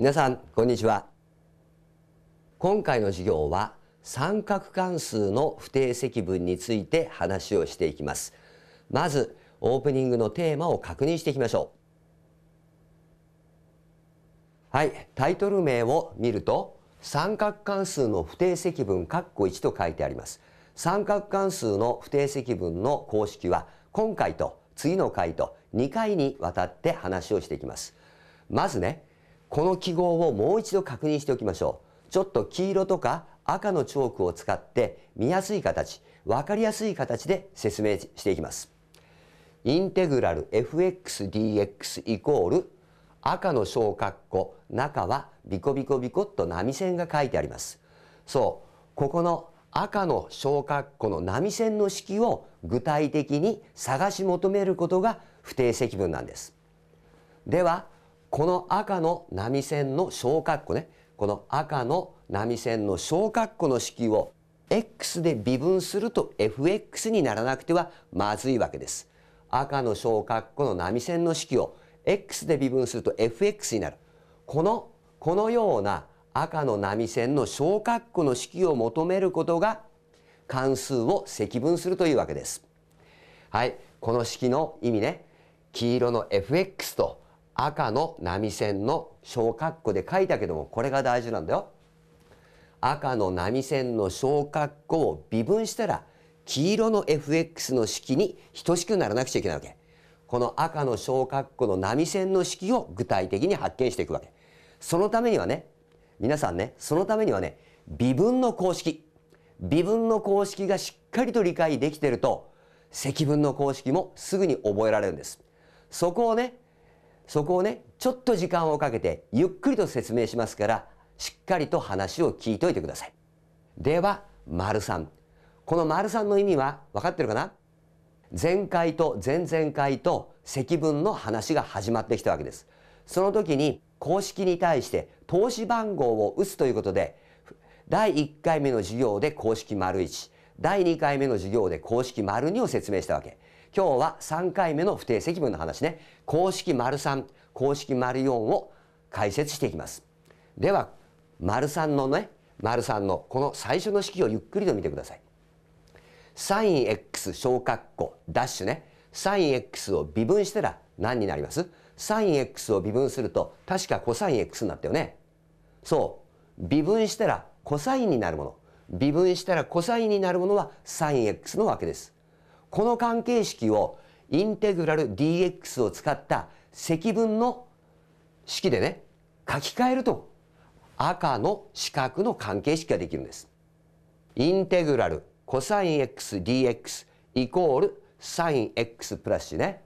皆さんこんにちは今回の授業は三角関数の不定積分について話をしていきますまずオープニングのテーマを確認していきましょうはいタイトル名を見ると三角関数の不定積分括弧1と書いてあります三角関数の不定積分の公式は今回と次の回と2回にわたって話をしていきますまずねこの記号をもう一度確認しておきましょう。ちょっと黄色とか赤のチョークを使って見やすい形、わかりやすい形で説明していきます。インテグラル fxdx イコール赤の小括弧中はビコビコビコっと波線が書いてあります。そう、ここの赤の小括弧の波線の式を具体的に探し求めることが不定積分なんです。では、この赤の波線の小括弧ねこの赤の波線の小括弧の式を x で微分すると fx にならなくてはまずいわけです。赤の小括弧の波線の式を x で微分すると fx になる。この、このような赤の波線の小括弧の式を求めることが関数を積分するというわけです。はい、この式の意味ね。黄色の fx と赤の波線の小括弧で書いたけどもこれが大事なんだよ。赤の波線の小括弧を微分したら黄色の fx の式に等しくならなくちゃいけないわけ。この赤の小括弧の波線の式を具体的に発見していくわけ。そのためにはね、皆さんね、そのためにはね、微分の公式。微分の公式がしっかりと理解できてると、積分の公式もすぐに覚えられるんです。そこをね、そこをねちょっと時間をかけてゆっくりと説明しますからしっかりと話を聞いといてくださいでは丸3この丸3の意味は分かってるかな前回と前々回と積分の話が始まってきたわけですその時に公式に対して投資番号を打つということで第1回目の授業で公式丸1第2回目の授業で公式丸2を説明したわけ今日は3回目の不定積分の話ね公式丸3公式丸4を解説していきますでは丸3のね丸3のこの最初の式をゆっくりと見てください sinx 小括弧ダッシュね sinx を微分したら何になります ?sinx を微分すると確か cosx になったよねそう微分したら cos になるもの微分したら cos になるものは sinx のわけですこの関係式をインテグラル dx を使った積分の式でね書き換えると赤の四角の関係式ができるんです。インテグラルコサイン x dx イコールサイン x プラスね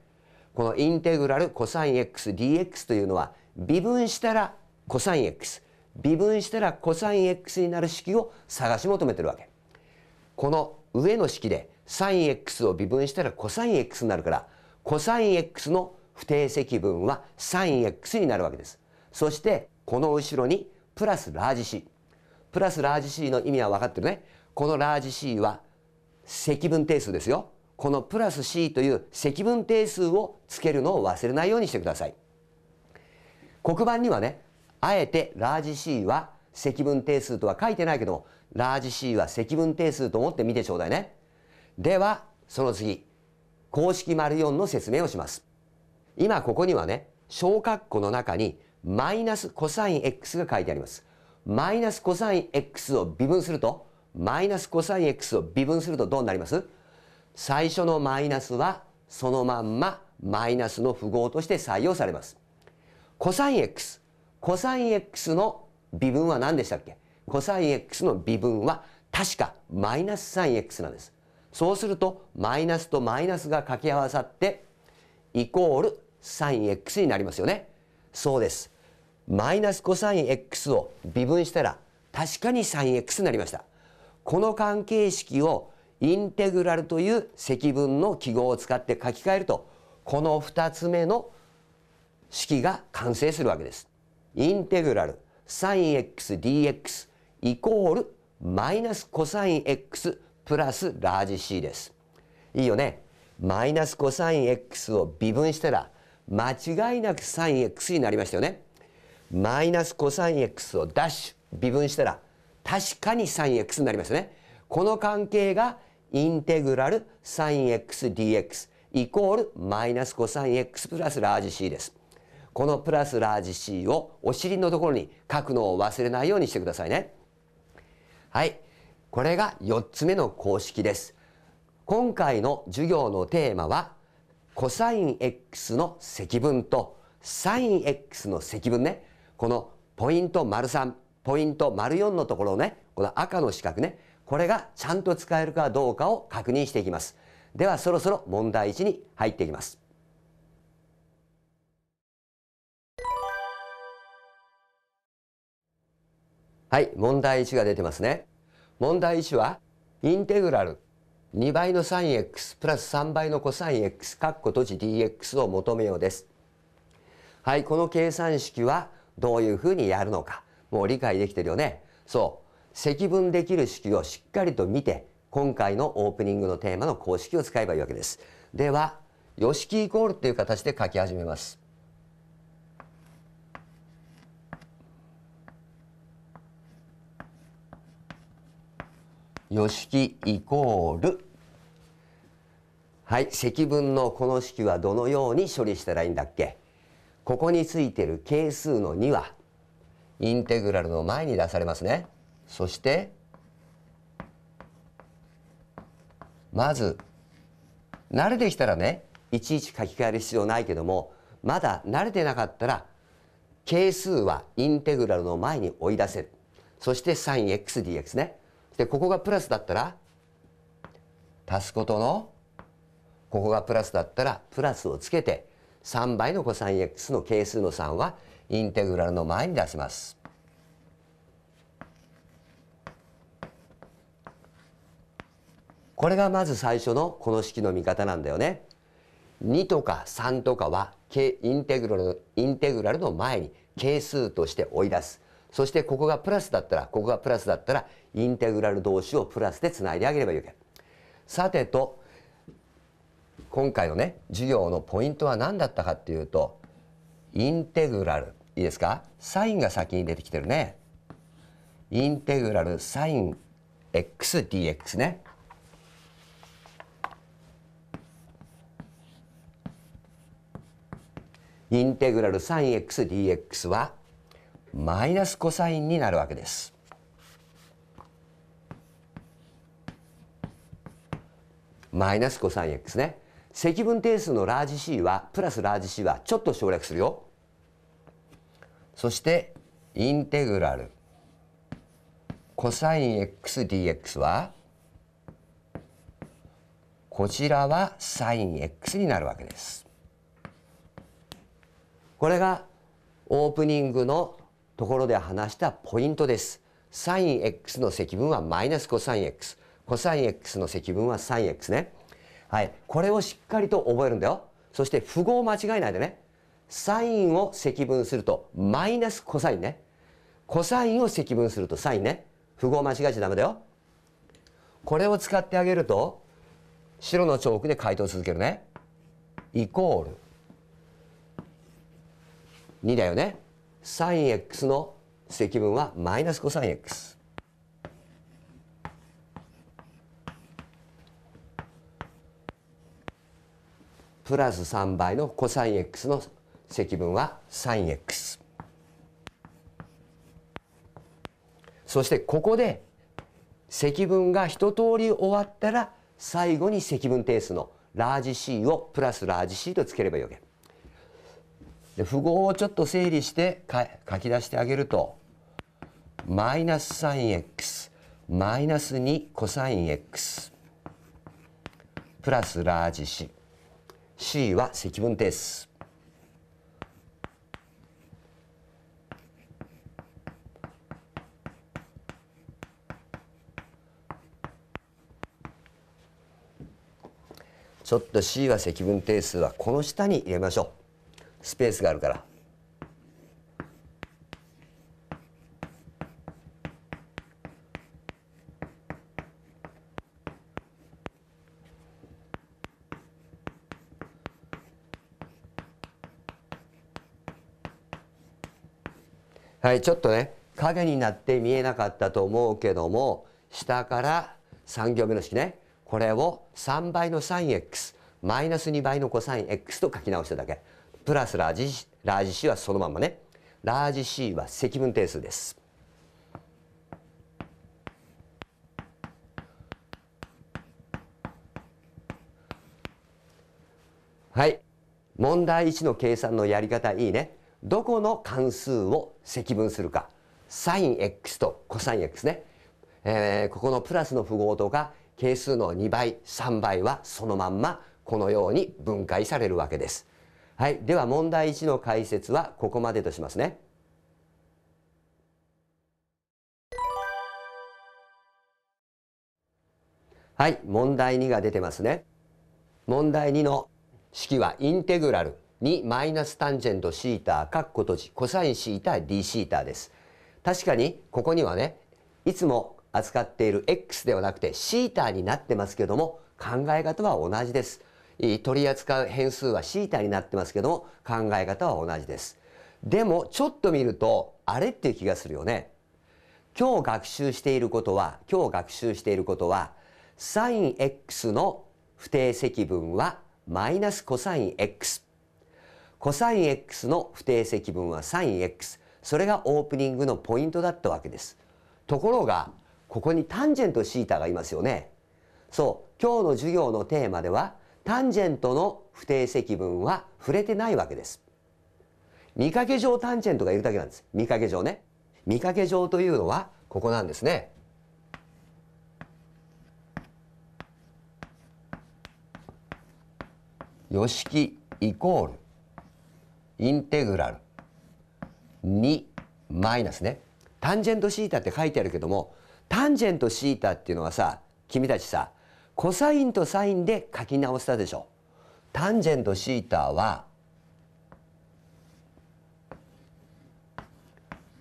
このインテグラルコサイン x dx というのは微分したらコサイン x 微分したらコサイン x になる式を探し求めてるわけこの上の式で sinx を微分したら cosx になるから cosx の不定積分は sinx になるわけです。そしてこの後ろにプラスラージ C プラスラージ C の意味は分かってるね。このラージ C は積分定数ですよ。このプラス C という積分定数をつけるのを忘れないようにしてください。黒板にはね、あえてラージ C は積分定数とは書いてないけども、ラージ C は積分定数と思ってみてちょうだいね。ではその次公式丸4の説明をします今ここにはね小括弧の中にマイナスコサイン x が書いてありますマイナスコサイン x を微分するとマイナスコサイン x を微分するとどうなります最初のマイナスはそのまんまマイナスの符号として採用されますコサイン x コサイン x の微分は何でしたっけコサイン x の微分は確かマイナスサイ 3x なんですそうするとマイナスとマイナスが掛け合わさってイコール sinx になりますよね。そうです。マイナスコ cosx を微分したら確かに sinx になりました。この関係式をインテグラルという積分の記号を使って書き換えるとこの二つ目の式が完成するわけです。インテグラル sinxdx イコールマイナスコ cosx プラスラージ C です。いいよね。マイナスコサイン x を微分したら間違いなくサイン x になりましたよね。マイナスコサイン x をダッシュ微分したら確かにサイン x になりますね。この関係がインテグラルサイン xdx イコールマイナスコサイン x プラスラージ C です。このプラスラージ C をお尻のところに書くのを忘れないようにしてくださいね。はい。これが4つ目の公式です。今回の授業のテーマは、コサイン x の積分とサイン x の積分ね。このポイント3ポイント丸4のところね、この赤の四角ね、これがちゃんと使えるかどうかを確認していきます。ではそろそろ問題1に入っていきます。はい、問題1が出てますね。問題1はインテグラル2倍の s x プラス3倍の cosx かっこ閉じ dx を求めようです。はい、この計算式はどういうふうにやるのかもう理解できてるよね。そう積分できる式をしっかりと見て今回のオープニングのテーマの公式を使えばいいわけです。では、し式イコールっていう形で書き始めます。きイコールはい積分のこの式はどのように処理したらいいんだっけここについてる係数の2はインテグラルの前に出されますねそしてまず慣れてきたらねいちいち書き換える必要ないけどもまだ慣れてなかったら係数はインテグラルの前に追い出せるそして sinxdx ねでここがプラスだったら足すことのここがプラスだったらプラスをつけて3倍の cosx の係数の3はインテグラルの前に出します。これがまず最初のこの式の見方なんだよね。2とか3とかはインテグラルインテグラルの前に係数として追い出す。そしてここがプラスだったらここがプラスだったらインテグラル同士をプラスでつないであげればいいわけさてと今回のね授業のポイントは何だったかっていうとインテグラルいいですかサインが先に出てきてるねインテグラルサイン xdx ねインテグラルサイン xdx はマイナスコサインになるわけです。マイナスコサイン x ね。積分定数のラージ C はプラスラージ C はちょっと省略するよ。そしてインテグラルコサイン xdx はこちらはサイン x になるわけです。これがオープニングのところで話したポイントです。sinx の積分はマイナス cosx。cosx の積分は sinx ね。はい。これをしっかりと覚えるんだよ。そして符号を間違えないでね。サインを積分するとマイナスコサインね。コサインを積分するとサインね。符号間違えちゃダメだよ。これを使ってあげると白のチョークで解答続けるね。イコール2だよね。sinx の積分はマイナス cosx。プラス3倍の cosx の積分は sinx。そしてここで積分が一通り終わったら最後に積分定数のラージ C をプラスラージ C とつければよけ。で符号をちょっと整理して書き出してあげるとマイナス 3x マイナス2コサイン x プラスラージ C C は積分定数ちょっと C は積分定数はこの下に入れましょう。スペースがあるから。はいちょっとね影になって見えなかったと思うけども下から3行目の式ねこれを3倍の sinx マイナス2倍の c o s i n x と書き直しただけプラスラージラージ C はそのままねラージ C は積分定数ですはい問題1の計算のやり方いいねどこの関数を積分するか sinx と cosx ね、えー、ここのプラスの符号とか係数の2倍3倍はそのまんまこのように分解されるわけです。はい、では問題1の解説はここまでとしますね。はい、問題2が出てますね。問題2の式はインテグラル2マイナスタンジェントシーター括弧閉じコサインシータ d シーターです。確かにここにはね、いつも扱っている x ではなくてシーターになってますけども考え方は同じです。取り扱う変数はシータになってますけども考え方は同じです。でもちょっと見るとあれっていう気がするよね。今日学習していることは今日学習していることは sinx の不定積分はマイナス cosx。cosx の不定積分は sinx。それがオープニングのポイントだったわけです。ところがここにタンジェントシータがいますよね。そう今日の授業のテーマではタンジェントの不定積分は触れてないわけです。見かけ上タンジェントがいるだけなんです。見かけ上ね。見かけ上というのはここなんですね。余式イコールインテグラル2マイナスね。タンジェントシータって書いてあるけどもタンジェントシータっていうのはさ君たちさコサインとサインで書き直したでしょう。タンジェントシーターは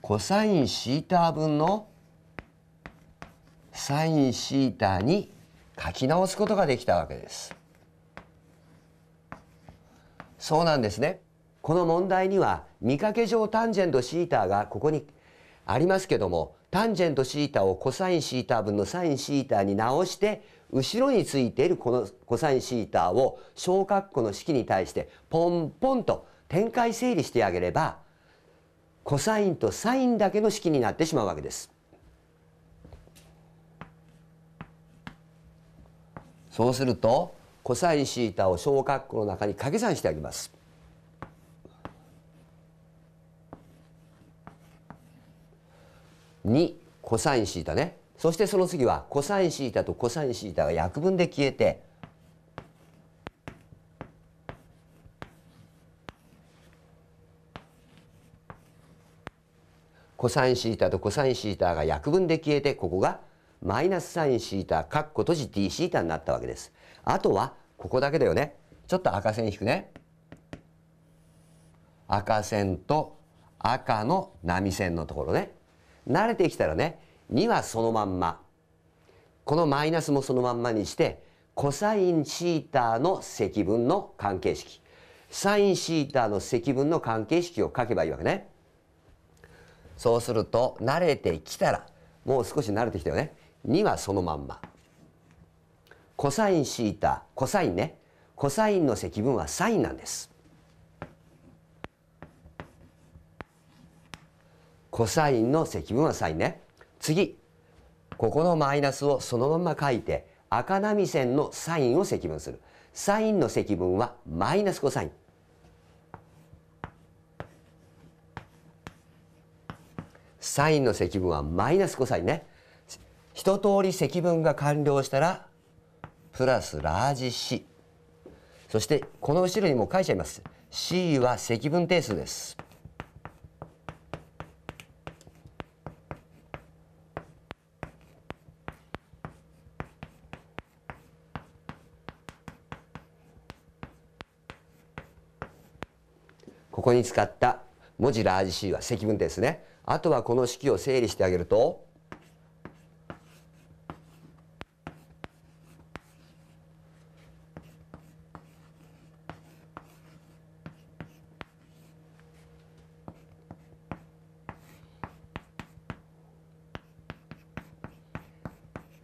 コサインシーター分のサインシーターに書き直すことができたわけですそうなんですねこの問題には見かけ上タンジェントシーターがここにありますけどもタンジェントシーターをコサインシーター分のサインシーターに直して後ろについているこのコサインシータを小括弧の式に対してポンポンと展開整理してあげればコサインとサインだけの式になってしまうわけです。そうするとコサインシータを小括弧の中に掛け算してあげます。2コサインシータねそしてその次は cosθ と cosθ が約分で消えてコサインシータとコサインシータが約分で消えてここがマイナスサインシータカッコ閉じ t シータになったわけです。あとはここだけだよね。ちょっと赤線引くね。赤線と赤の波線のところね。慣れてきたらね2はそのまんまこのマイナスもそのまんまにしてコサインシーターの積分の関係式サインシーターの積分の関係式を書けばいいわけねそうすると慣れてきたらもう少し慣れてきたよね2はそのまんまコサインシーターコサインねコサインの積分はサインなんですコサインの積分はサインね次ここのマイナスをそのまま書いて赤波線のサインを積分するサインの積分はマイナスコサインサインの積分はマイナスコサインね一通り積分が完了したらプラスラージ C そしてこの後ろにも書いちゃいます C は積分定数ですここに使った文字ラージ C は積分ですね。あとはこの式を整理してあげると、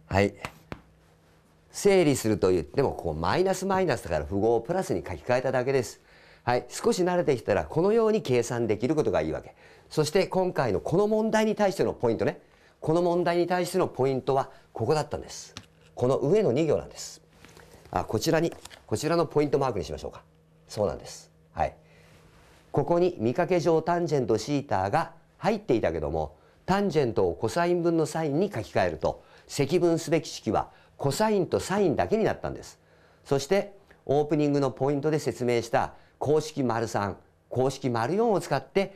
はい。整理すると言っても、こうマイナスマイナスだから符号をプラスに書き換えただけです。はい、少し慣れてきたらこのように計算できることがいいわけそして今回のこの問題に対してのポイントねこの問題に対してのポイントはここだったんですこの上の2行なんですあこちらにこちらのポイントマークにしましょうかそうなんですはいここに見かけ上タンジェントシータが入っていたけどもタンジェントをコサイン分のサインに書き換えると積分すべき式はコサインとサインだけになったんですそしてオープニングのポイントで説明した公式丸3公式丸4を使って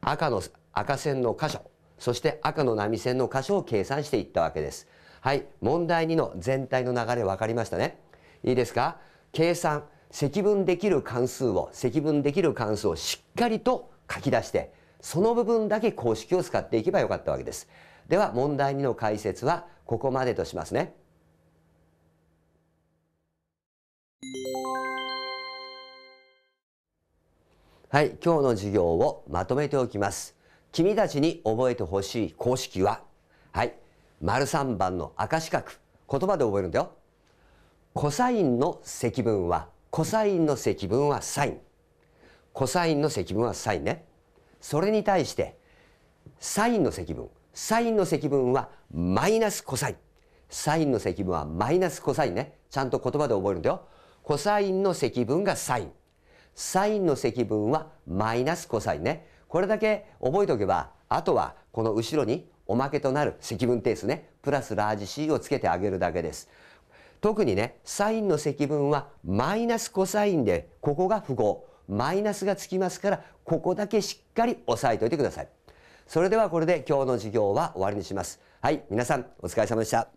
赤の赤線の箇所そして赤の波線の箇所を計算していったわけですはい問題2の全体の流れ分かりましたねいいですか計算積分できる関数を積分できる関数をしっかりと書き出してその部分だけ公式を使っていけばよかったわけですでは問題2の解説はここまでとしますねはい、今日の授業をまとめておきます。君たちに覚えてほしい公式は、はい、丸3番の赤四角、言葉で覚えるんだよ。コサインの積分は、コサインの積分はサイン。コサインの積分はサインね。それに対して、サインの積分、サインの積分はマイナスコサイン。サインの積分はマイナスコサインね。ちゃんと言葉で覚えるんだよ。コサインの積分がサイン。サインの積分はマイナスコサインね。これだけ覚えておけば、あとはこの後ろにおまけとなる積分定数ね、プラスラージ C をつけてあげるだけです。特にね、サインの積分はマイナスコサインで、ここが符号。マイナスがつきますから、ここだけしっかり押さえておいてください。それではこれで今日の授業は終わりにします。はい、皆さんお疲れ様でした。